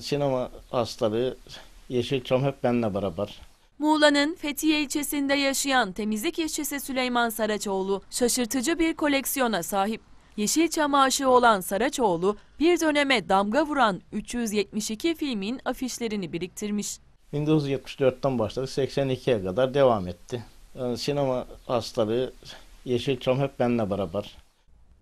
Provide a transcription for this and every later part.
Sinema hastalığı Yeşilçam hep benimle beraber. Muğla'nın Fethiye ilçesinde yaşayan temizlik işçisi Süleyman Saraçoğlu şaşırtıcı bir koleksiyona sahip. Yeşilçam aşığı olan Saraçoğlu bir döneme damga vuran 372 filmin afişlerini biriktirmiş. 1974'ten başladı 82'ye kadar devam etti. Ee, sinema hastalığı Yeşilçam hep benimle beraber.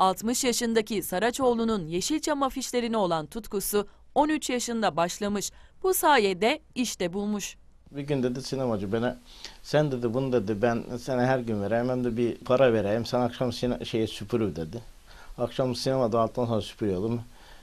60 yaşındaki Saraçoğlu'nun Yeşilçam afişlerine olan tutkusu 13 yaşında başlamış. Bu sayede işte bulmuş. Bir gün dedi sinemacı bana sen dedi bunu dedi ben sana her gün vereyim hem de bir para vereyim sen akşam sine şeyi süpürür dedi. Akşam sinemada alttan sonra süpürüyordum.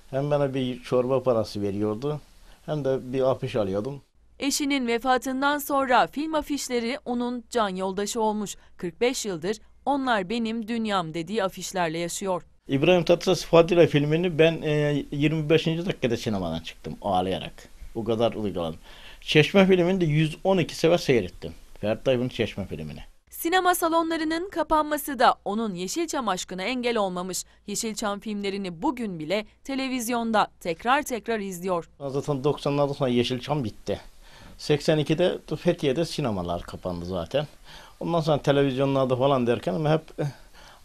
Hem bana bir çorba parası veriyordu hem de bir afiş alıyordum. Eşinin vefatından sonra film afişleri onun can yoldaşı olmuş. 45 yıldır onlar benim dünyam dediği afişlerle yaşıyor. İbrahim Tatlıses Fadila filmini ben e, 25. dakikada sinemadan çıktım ağlayarak. O kadar uygulandım. Çeşme filmini de 112 sefer seyrettim. Ferhat Tayfur'un Çeşme filmini. Sinema salonlarının kapanması da onun Yeşilçam aşkına engel olmamış. Yeşilçam filmlerini bugün bile televizyonda tekrar tekrar izliyor. Zaten 90'lardan sonra Yeşilçam bitti. 82'de Fethiye'de sinemalar kapandı zaten. Ondan sonra televizyonlarda falan derken ama hep eh,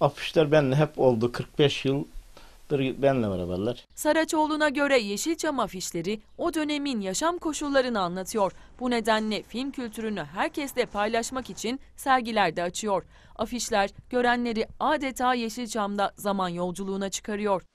afişler benle hep oldu. 45 yıl benle beraberler. Saraçoğlu'na göre Yeşilçam afişleri o dönemin yaşam koşullarını anlatıyor. Bu nedenle film kültürünü herkesle paylaşmak için sergilerde açıyor. Afişler görenleri adeta Yeşilçam'da zaman yolculuğuna çıkarıyor.